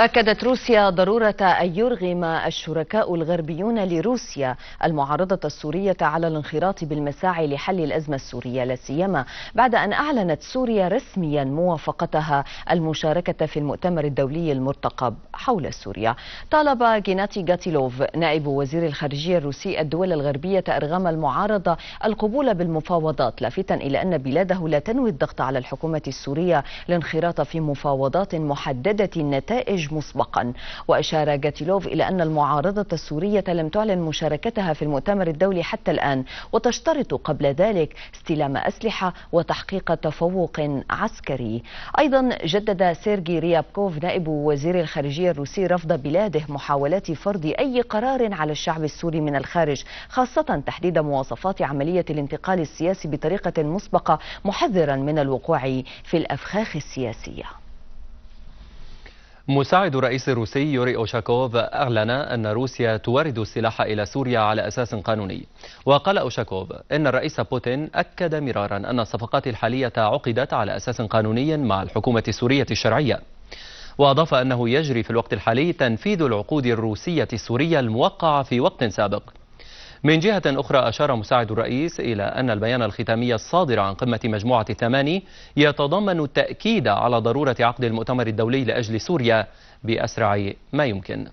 أكدت روسيا ضرورة أن يرغم الشركاء الغربيون لروسيا المعارضة السورية على الانخراط بالمساعي لحل الأزمة السورية لا سيما بعد أن أعلنت سوريا رسميا موافقتها المشاركة في المؤتمر الدولي المرتقب حول سوريا. طالب جيناتي غاتيلوف نائب وزير الخارجية الروسي الدول الغربية أرغام المعارضة القبول بالمفاوضات لافتا إلى أن بلاده لا تنوي الضغط على الحكومة السورية الانخراط في مفاوضات محددة النتائج مسبقا وأشار جاتيلوف إلى أن المعارضة السورية لم تعلن مشاركتها في المؤتمر الدولي حتى الآن وتشترط قبل ذلك استلام أسلحة وتحقيق تفوق عسكري أيضا جدد سيرجي ريابكوف نائب وزير الخارجية الروسي رفض بلاده محاولات فرض أي قرار على الشعب السوري من الخارج خاصة تحديد مواصفات عملية الانتقال السياسي بطريقة مسبقة محذرا من الوقوع في الأفخاخ السياسية مساعد الرئيس الروسي يوري أوشاكوف أعلن أن روسيا تورد السلاح إلى سوريا على أساس قانوني وقال أوشاكوف إن الرئيس بوتين أكد مرارا أن الصفقات الحالية عقدت على أساس قانوني مع الحكومة السورية الشرعية وأضاف أنه يجري في الوقت الحالي تنفيذ العقود الروسية السورية الموقعة في وقت سابق من جهة أخرى أشار مساعد الرئيس إلى أن البيان الختامي الصادر عن قمة مجموعة الثماني يتضمن التأكيد على ضرورة عقد المؤتمر الدولي لأجل سوريا بأسرع ما يمكن